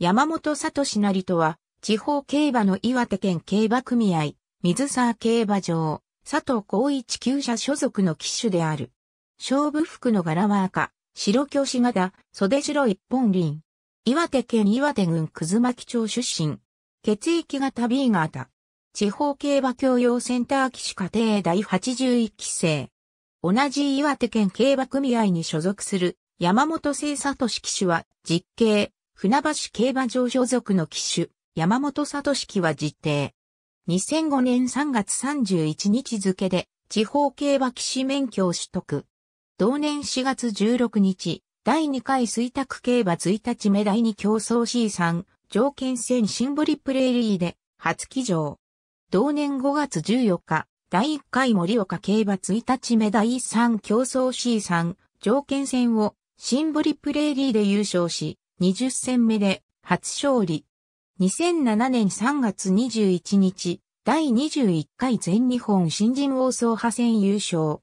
山本聡志成とは、地方競馬の岩手県競馬組合、水沢競馬場、佐藤孝一厩舎所属の騎手である。勝負服の柄は赤、白教師型、袖白一本輪。岩手県岩手郡葛巻町出身。血液型 B 型。地方競馬教養センター騎手家庭第81期生。同じ岩手県競馬組合に所属する山本聖志騎手は実刑、船橋競馬場所属の騎手、山本聡樹は実定。2005年3月31日付で、地方競馬騎士免許を取得。同年4月16日、第2回水卓競馬1日目第2競争 C3、条件戦シンボリプレイリーで、初騎乗。同年5月14日、第1回盛岡競馬1日目第3競争 C3、条件戦を、シンボリプレイリーで優勝し、20戦目で初勝利。2007年3月21日、第21回全日本新人王総派戦優勝。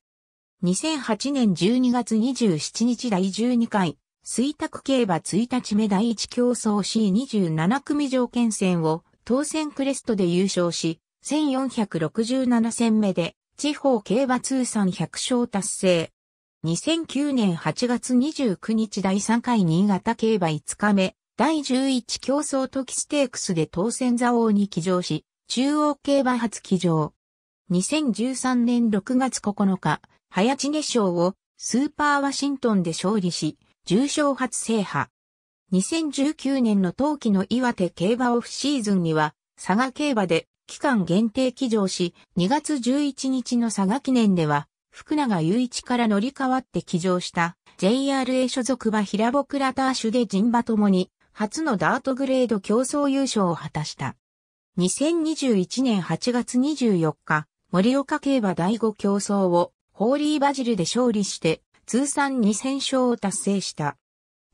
2008年12月27日第12回、水卓競馬1日目第1競争 C27 組条件戦を当選クレストで優勝し、1467戦目で地方競馬通算100勝達成。2009年8月29日第3回新潟競馬5日目、第11競争時ステークスで当選座王に騎乗し、中央競馬初騎乗。2013年6月9日、早知根賞をスーパーワシントンで勝利し、重賞初制覇。2019年の冬季の岩手競馬オフシーズンには、佐賀競馬で期間限定騎乗し、2月11日の佐賀記念では、福永雄一から乗り換わって起乗した JRA 所属は平ボクラターシュで人馬ともに初のダートグレード競争優勝を果たした。2021年8月24日、森岡競馬第5競争をホーリーバジルで勝利して通算2000勝を達成した。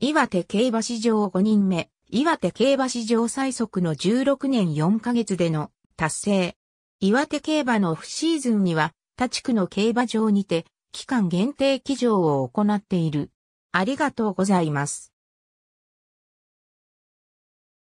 岩手競馬史上5人目、岩手競馬史上最速の16年4ヶ月での達成。岩手競馬のオフシーズンには田地区の競馬場にて、期間限定騎乗を行っている。ありがとうございます。